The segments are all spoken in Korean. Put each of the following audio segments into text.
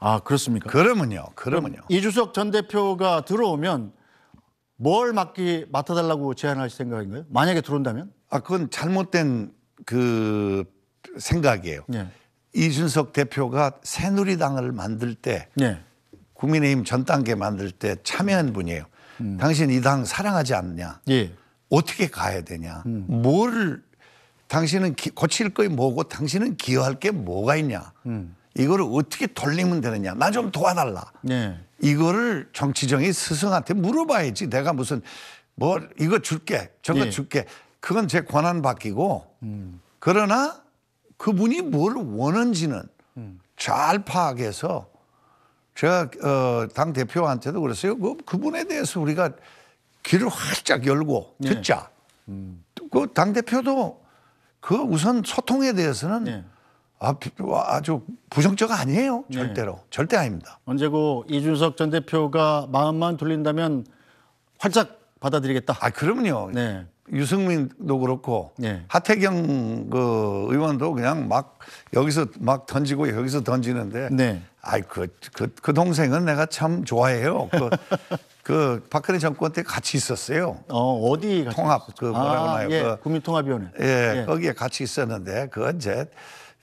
아 그렇습니까? 그러면요. 그러면요. 이주석 전 대표가 들어오면 뭘 맡기 맡아달라고 제안할 생각인가요? 만약에 들어온다면? 아 그건 잘못된 그 생각이에요. 예. 이준석 대표가 새누리당을 만들 때 예. 국민의힘 전 단계 만들 때 참여한 분이에요. 음. 당신 이 당 사랑하지 않냐? 예. 어떻게 가야 되냐? 음. 뭘 당신은 기, 고칠 거 뭐고 당신은 기여할 게 뭐가 있냐? 음. 이거를 어떻게 돌리면 되느냐. 나 좀 도와달라. 네. 이거를 정치정이 스승한테 물어봐야지. 내가 무슨 뭐 이거 줄게. 저거 네. 줄게. 그건 제 권한 바뀌고 음. 그러나 그분이 뭘 원하는지는 음. 잘 파악해서 제가 어, 당 대표한테도 그랬어요. 그, 그분에 대해서 우리가 귀를 활짝 열고 네. 듣자. 음. 그당 대표도 그 우선 소통에 대해서는 네. 아, 아주 부정적 아니에요. 네. 절대로. 네. 절대 아닙니다. 언제고 이준석 전 대표가 마음만 돌린다면 활짝 받아들이겠다. 아, 그럼요. 네. 유승민도 그렇고 네. 하태경 그 의원도 그냥 막 여기서 막 던지고 여기서 던지는데 네. 아이 그그 그, 그 동생은 내가 참 좋아해요. 그, 그 박근혜 정권 때 같이 있었어요. 어 어디 같이 통합 있었죠? 그 뭐라고 하나요? 아, 예. 그, 국민통합위원회. 예, 예, 거기에 같이 있었는데 그 이제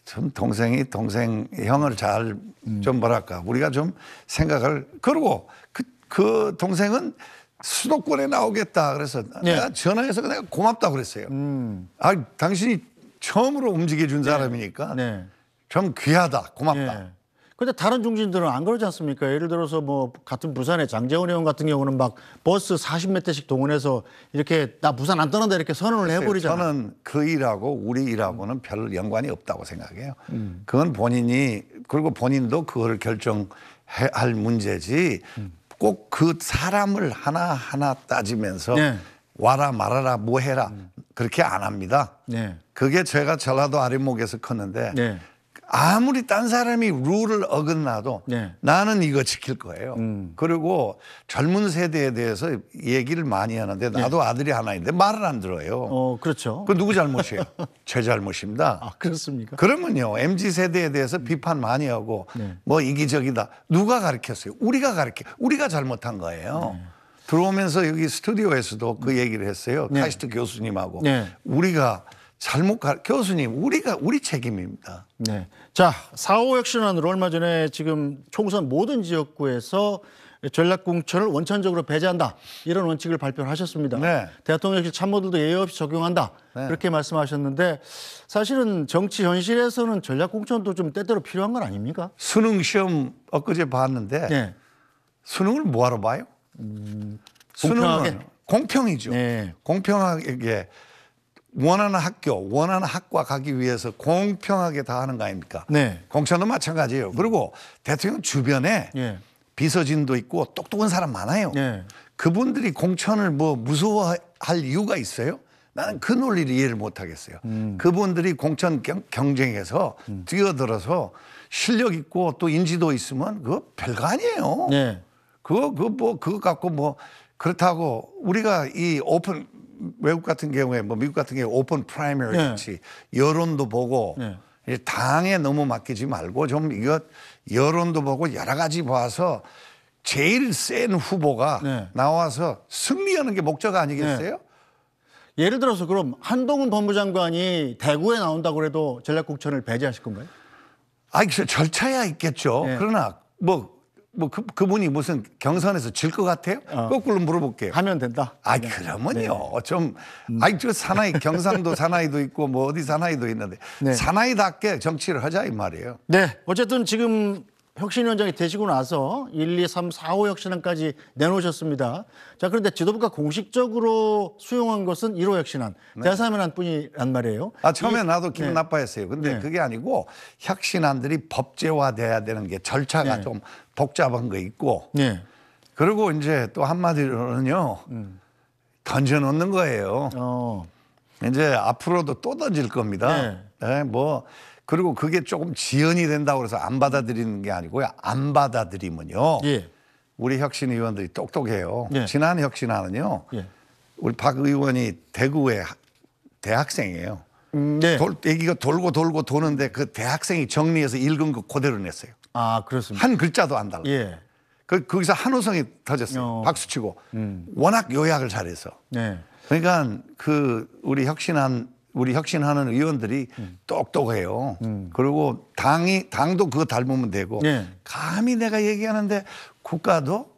좀 동생이 동생 형을 잘좀 음. 뭐랄까 우리가 좀 생각을 그러고 그, 그 동생은 수도권에 나오겠다 그래서 예. 내가 전화해서 내가 고맙다 그랬어요. 음. 아 당신이 처음으로 움직여준 사람이니까 네. 좀 귀하다 고맙다. 네. 근데 다른 중진들은 안 그러지 않습니까? 예를 들어서 뭐 같은 부산의 장재원 의원 같은 경우는 막 버스 40 몇 대씩 동원해서 이렇게 나 부산 안 떠난다 이렇게 선언을 해버리잖아요. 저는 그 일하고 우리 일하고는 별 연관이 없다고 생각해요. 음. 그건 본인이 그리고 본인도 그걸 결정할 문제지 음. 꼭그 사람을 하나하나 따지면서 네. 와라 말아라 뭐 해라 음. 그렇게 안 합니다. 네. 그게 제가 전라도 아랫목에서 컸는데 네. 아무리 딴 사람이 룰을 어긋나도 네. 나는 이거 지킬 거예요. 음. 그리고 젊은 세대에 대해서 얘기를 많이 하는데 네. 나도 네. 아들이 하나 있는데 말을 안 들어요. 어, 그렇죠. 그 누구 잘못이에요? 제 잘못입니다. 아, 그렇습니까? 그러면요. MZ 세대에 대해서 비판 많이 하고 네. 뭐 이기적이다. 누가 가르쳤어요? 우리가 가르쳐. 우리가 잘못한 거예요. 네. 들어오면서 여기 스튜디오에서도 그 얘기를 했어요. 네. 카이스트 교수님하고 우리가 잘못 가, 교수님 우리가 우리 책임입니다. 네. 자, 4.5 혁신안으로 얼마 전에 지금 총선 모든 지역구에서 전략공천을 원천적으로 배제한다 이런 원칙을 발표 하셨습니다. 네. 대통령실 참모들도 예외 없이 적용한다 네. 그렇게 말씀하셨는데 사실은 정치 현실에서는 전략공천도 좀 때때로 필요한 건 아닙니까? 수능 시험 엊그제 봤는데 네. 수능을 뭐하러 봐요? 음, 수능은 공평하게. 공평이죠. 네. 공평하게 원하는 학교, 원하는 학과 가기 위해서 공평하게 다 하는 거 아닙니까? 네. 공천도 마찬가지예요. 그리고 대통령 주변에 예. 비서진도 있고 똑똑한 사람 많아요. 예. 그분들이 공천을 뭐 무서워할 이유가 있어요? 나는 그 논리를 이해를 못 하겠어요. 음. 그분들이 공천 경, 쟁에서 음. 뛰어들어서 실력 있고 또 인지도 있으면 그거 별거 아니에요. 네. 그거, 그거 뭐, 그거 갖고 뭐 그렇다고 우리가 이 오픈 외국 같은 경우에 뭐 미국 같은 경우에 오픈 프라이머리 같이 네. 여론도 보고 네. 당에 너무 맡기지 말고 좀이거 여론도 보고 여러 가지 봐서 제일 센 후보가 네. 나와서 승리하는 게 목적 아니겠어요? 네. 예를 들어서 그럼 한동훈 법무장관이 대구에 나온다고 해도 전략국천을 배제하실 건가요? 아, 절차야 있겠죠. 네. 그러나 뭐뭐 그, 그분이 무슨 경선에서 질 것 같아요? 어. 거꾸로 물어볼게요. 하면 된다. 아 그러면요. 네. 좀 음. 아니 저 사나이 경상도 사나이도 있고 뭐 어디 사나이도 있는데 네. 사나이답게 정치를 하자 이 말이에요. 네. 어쨌든 지금 혁신위원장이 되시고 나서 1, 2, 3, 4, 5 혁신안까지 내놓으셨습니다. 자, 그런데 지도부가 공식적으로 수용한 것은 1호 혁신안, 네. 대사면안 뿐이란 말이에요. 아, 처음에 이, 나도 기분 네. 나빠했어요. 근데 네. 그게 아니고 혁신안들이 법제화돼야 되는 게 절차가 네. 좀 복잡한 거 있고. 네. 그리고 이제 또 한마디로는요. 음. 던져놓는 거예요. 어. 이제 앞으로도 또 던질 겁니다. 네, 네 뭐 그리고 그게 조금 지연이 된다고 해서 안 받아들이는 게 아니고요. 안 받아들이면요. 예. 우리 혁신 의원들이 똑똑해요. 예. 지난 혁신안은요 예. 우리 박 의원이 대구의 대학생이에요. 음, 음, 네. 돌, 얘기가 돌고 돌고 도는데 그 대학생이 정리해서 읽은 거 그대로 냈어요. 아 그렇습니다. 한 글자도 안 달라. 예. 그 거기서 한우성이 터졌어요. 어. 박수치고 음. 워낙 요약을 잘해서. 네. 그러니까 그 우리 혁신한 우리 혁신하는 의원들이 음. 똑똑해요. 음. 그리고 당이 당도 그거 닮으면 되고 네. 감히 내가 얘기하는데 국가도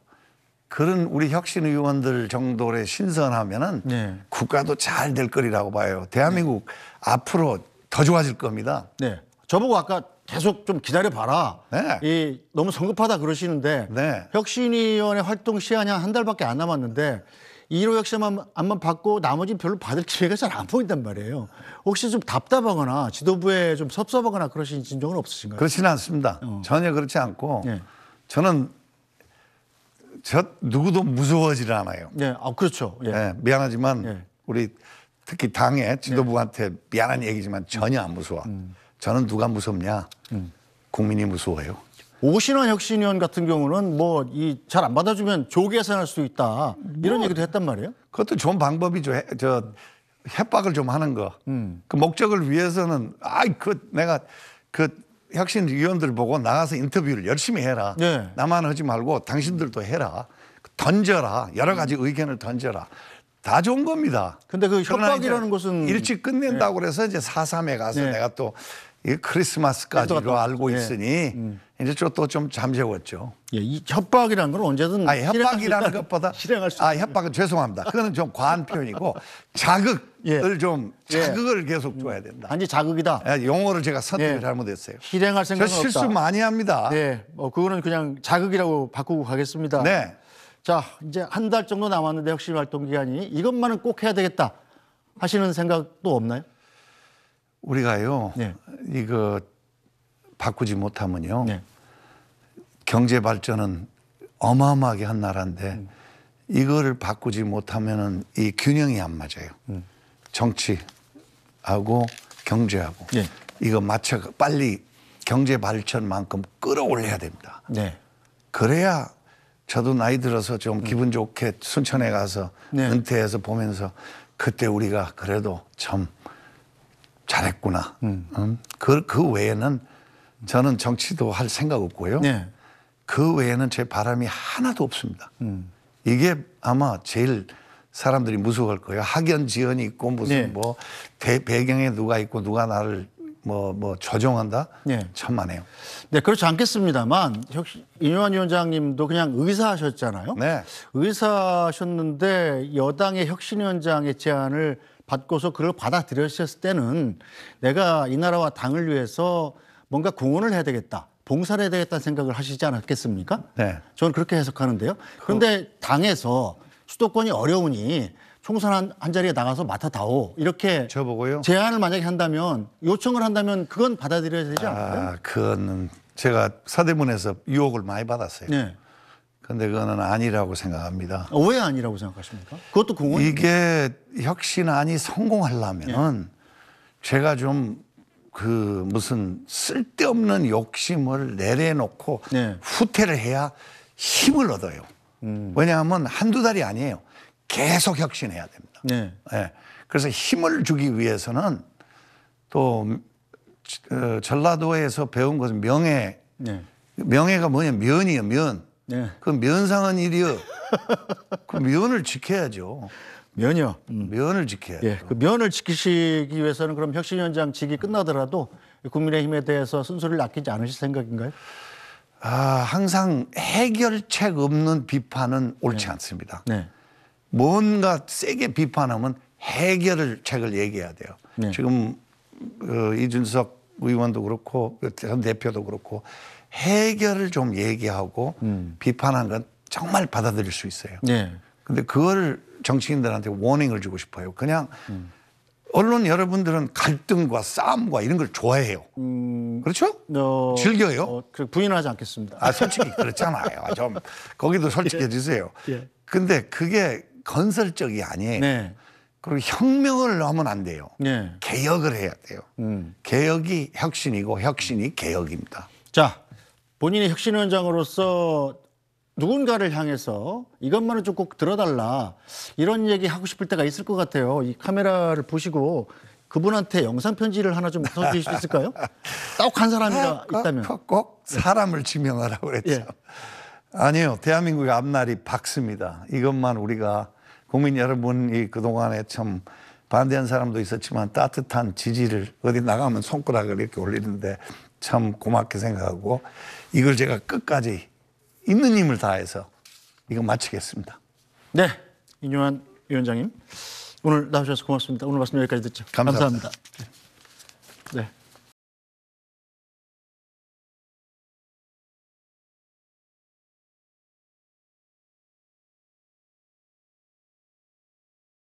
그런 우리 혁신 의원들 정도의 신선하면은 네. 국가도 잘 될 거리라고 봐요. 대한민국 네. 앞으로 더 좋아질 겁니다. 네. 저보고 아까 계속 좀 기다려 봐라. 네. 이 너무 성급하다 그러시는데 네. 혁신위원회 활동 시한이 한 달밖에 안 남았는데 1호 역심만 한번 받고 나머지 별로 받을 기회가 잘 안 보인단 말이에요. 혹시 좀 답답하거나 지도부에 좀 섭섭하거나 그러신 진정은 없으신가요? 그렇지 않습니다. 어. 전혀 그렇지 않고 네. 저는 저 누구도 무서워하지 를 않아요. 네, 아 그렇죠. 예. 네, 미안하지만 예. 우리 특히 당의 지도부한테 미안한 얘기지만 전혀 안 무서워. 음. 저는 누가 무섭냐? 음. 국민이 무서워요. 오신환 혁신위원 같은 경우는 뭐 이 잘 안 받아주면 조계산할 수 있다 이런 뭐, 얘기도 했단 말이에요. 그것도 좋은 방법이죠. 해, 저 협박을 좀 하는 거. 음. 그 목적을 위해서는 아이 그 내가 그 혁신 위원들 보고 나가서 인터뷰를 열심히 해라. 네. 나만 하지 말고 당신들도 해라. 던져라. 여러 가지 음. 의견을 던져라. 다 좋은 겁니다. 근데 그 협박이라는 것은 일찍 끝낸다고 네. 그래서 이제 사삼에 가서 네. 내가 또 이 크리스마스까지로 알고 네. 있으니 음. 이제 저 또좀 잠재웠죠. 예, 이 협박이라는 건 언제든 아, 예, 협박이라는 것보다 실행할 수. 아, 협박은 죄송합니다. 그거는 좀 과한 표현이고 자극을 예. 좀 예. 자극을 예. 계속 줘야 된다. 아니 자극이다. 예, 용어를 제가 선택을 예. 잘못했어요. 실행할 생각은 없다. 실수 많이 합니다. 네, 어, 그거는 그냥 자극이라고 바꾸고 가겠습니다. 네. 자, 이제 한 달 정도 남았는데 혹시 활동 기간이 이것만은 꼭 해야 되겠다 하시는 생각도 없나요? 우리가요. 예. 이거 바꾸지 못하면요. 네. 경제 발전은 어마어마하게 한 나라인데 음. 이거를 바꾸지 못하면은 이 균형이 안 맞아요. 음. 정치하고 경제하고 네. 이거 맞춰 빨리 경제 발전만큼 끌어올려야 됩니다. 네. 그래야 저도 나이 들어서 좀 음. 기분 좋게 순천에 가서 네. 은퇴해서 보면서 그때 우리가 그래도 참 잘했구나. 음. 음. 그, 그 외에는 저는 정치도 할 생각 없고요. 네. 그 외에는 제 바람이 하나도 없습니다. 음. 이게 아마 제일 사람들이 무서워할 거예요. 학연 지연이 있고 무슨 네. 뭐 대, 배경에 누가 있고 누가 나를 뭐뭐 조정한다? 네. 천만에요. 네, 그렇지 않겠습니다만 역시 이효환 위원장님도 그냥 의사하셨잖아요. 네. 의사하셨는데 여당의 혁신위원장의 제안을 받고서 그걸 받아들였을 때는 내가 이 나라와 당을 위해서 뭔가 공헌을 해야 되겠다. 봉사를 해야 되겠다는 생각을 하시지 않았겠습니까? 네. 저는 그렇게 해석하는데요. 그런데 당에서 수도권이 어려우니 총선 한, 한 자리에 나가서 맡아다오 이렇게 저보고요? 제안을 만약에 한다면 요청을 한다면 그건 받아들여야 되지 아, 않을까요? 아, 그건 제가 사대문에서 유혹을 많이 받았어요. 네. 근데 그거는 아니라고 생각합니다. 어, 왜 아니라고 생각하십니까? 그것도 공헌 이게 혁신안이 성공하려면은 네. 제가 좀그 무슨 쓸데없는 욕심을 내려놓고 네. 후퇴를 해야 힘을 얻어요. 음. 왜냐하면 한두 달이 아니에요. 계속 혁신해야 됩니다. 네. 네. 그래서 힘을 주기 위해서는 또 어, 전라도에서 배운 것은 명예. 네. 명예가 뭐냐 면이요 면. 네. 그 면상은 일이요. 그 면을 지켜야죠. 면이요. 음. 음. 면을 지켜야 예, 그 면을 지키시기 위해서는 그럼 혁신위원장직이 끝나더라도 국민의힘에 대해서 순수를 아끼지 않으실 생각인가요? 아, 항상 해결책 없는 비판은 옳지 네. 않습니다. 네. 뭔가 세게 비판하면 해결책을 얘기해야 돼요. 네. 지금 그 이준석 의원도 그렇고 전 대표도 그렇고 해결을 좀 얘기하고 음. 비판한 건 정말 받아들일 수 있어요. 네. 근데 그걸 정치인들한테 워닝을 주고 싶어요. 그냥 음. 언론 여러분들은 갈등과 싸움과 이런 걸 좋아해요. 음, 그렇죠? 어, 즐겨요? 어, 부인하지 않겠습니다. 아, 솔직히 그렇잖아요. 좀 거기도 솔직해주세요 예. 예. 근데 그게 건설적이 아니에요. 네. 그리고 혁명을 하면 안 돼요. 네. 개혁을 해야 돼요. 음. 개혁이 혁신이고 혁신이 개혁입니다. 자, 본인이 혁신위원장으로서 누군가를 향해서 이것만은 좀 꼭 들어달라 이런 얘기 하고 싶을 때가 있을 것 같아요. 이 카메라를 보시고 그분한테 영상 편지를 하나 좀 써주실 수 있을까요? 딱 한 사람이라 아, 있다면 꼭, 꼭 사람을 증명하라고 예. 그랬죠. 예. 아니요, 대한민국의 앞날이 밝습니다. 이것만 우리가 국민 여러분이 그동안에 참 반대한 사람도 있었지만 따뜻한 지지를 어디 나가면 손가락을 이렇게 올리는데 참 고맙게 생각하고 이걸 제가 끝까지 있는 힘을 다해서 이거 마치겠습니다. 네, 이뇨한 위원장님 오늘 나오셔서 고맙습니다. 오늘 말씀 여기까지 듣죠. 감사합니다. 감사합니다. 네.